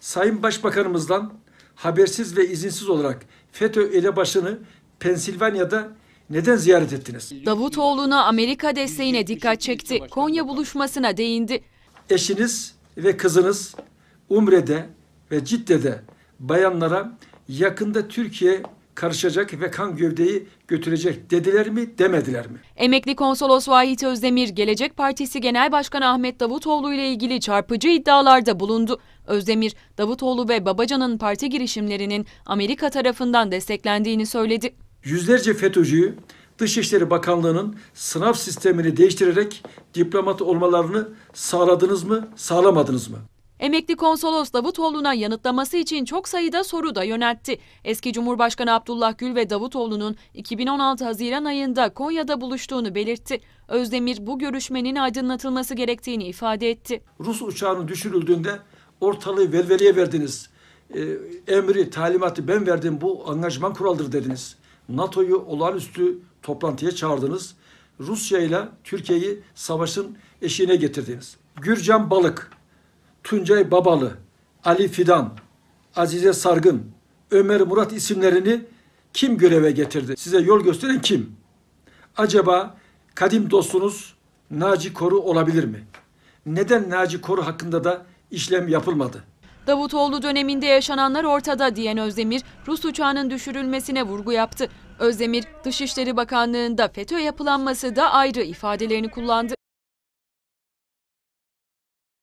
Sayın Başbakanımızdan habersiz ve izinsiz olarak FETÖ elebaşını Pensilvanya'da neden ziyaret ettiniz? Davutoğlu'na Amerika desteğine dikkat çekti. Konya buluşmasına değindi. Eşiniz ve kızınız Umre'de ve Cidde'de bayanlara yakında Türkiye karışacak ve kan gövdeyi götürecek dediler mi demediler mi? Emekli konsolos Vahit Özdemir, Gelecek Partisi Genel Başkanı Ahmet Davutoğlu ile ilgili çarpıcı iddialarda bulundu. Özdemir, Davutoğlu ve Babacan'ın parti girişimlerinin Amerika tarafından desteklendiğini söyledi. Yüzlerce FETÖ'cüyü Dışişleri Bakanlığı'nın sınav sistemini değiştirerek diplomat olmalarını sağladınız mı, sağlamadınız mı? Emekli konsolos Davutoğlu'na yanıtlaması için çok sayıda soru da yöneltti. Eski Cumhurbaşkanı Abdullah Gül ve Davutoğlu'nun 2016 Haziran ayında Konya'da buluştuğunu belirtti. Özdemir bu görüşmenin aydınlatılması gerektiğini ifade etti. Rus uçağının düşürüldüğünde ortalığı velveleye verdiniz. E, emri, talimatı ben verdim bu anlaşman kuraldır dediniz. NATO'yu olağanüstü toplantıya çağırdınız. Rusya ile Türkiye'yi savaşın eşiğine getirdiniz. Gürcan Balık Tuncay Babalı, Ali Fidan, Azize Sargın, Ömer Murat isimlerini kim göreve getirdi? Size yol gösteren kim? Acaba kadim dostunuz Naci Koru olabilir mi? Neden Naci Koru hakkında da işlem yapılmadı? Davutoğlu döneminde yaşananlar ortada diyen Özdemir, Rus uçağının düşürülmesine vurgu yaptı. Özdemir, Dışişleri Bakanlığı'nda FETÖ yapılanması da ayrı ifadelerini kullandı.